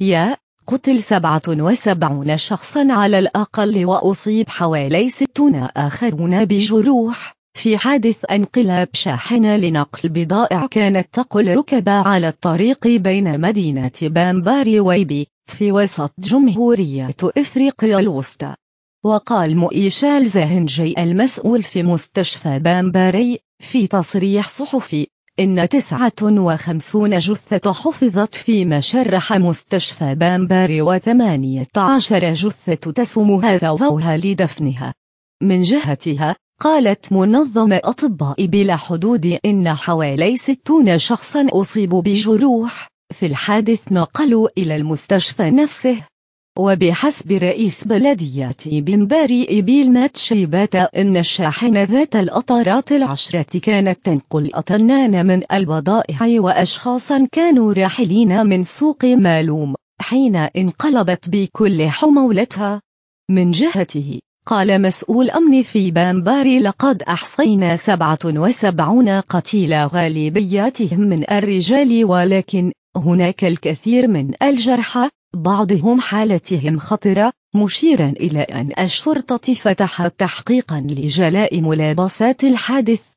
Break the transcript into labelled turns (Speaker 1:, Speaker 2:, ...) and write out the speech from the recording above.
Speaker 1: يا قتل سبعة وسبعون شخصا على الأقل وأصيب حوالي ستون آخرون بجروح في حادث انقلاب شاحنة لنقل بضائع كانت تقل ركبا على الطريق بين مدينة بامباري ويبي في وسط جمهورية إفريقيا الوسطى وقال مؤيشال زاهنجي المسؤول في مستشفى بامباري في تصريح صحفي إن 59 جثة حفظت في مشرح مستشفى بامباري و18 جثة تسمها ثوبها لدفنها من جهتها قالت منظمة أطباء بلا حدود إن حوالي 60 شخصا أصيبوا بجروح في الحادث نقلوا إلى المستشفى نفسه وبحسب رئيس بلدية بمباري بيلنات شيباتا إن الشاحنة ذات الأطارات العشرة كانت تنقل أطنان من البضائع وأشخاصا كانوا راحلين من سوق مالوم حين انقلبت بكل حمولتها من جهته قال مسؤول أمن في بامباري لقد أحصينا 77 قتيل غالبياتهم من الرجال ولكن هناك الكثير من الجرحى بعضهم حالتهم خطرة مشيرا إلى أن الشرطة فتحت تحقيقا لجلاء ملابسات الحادث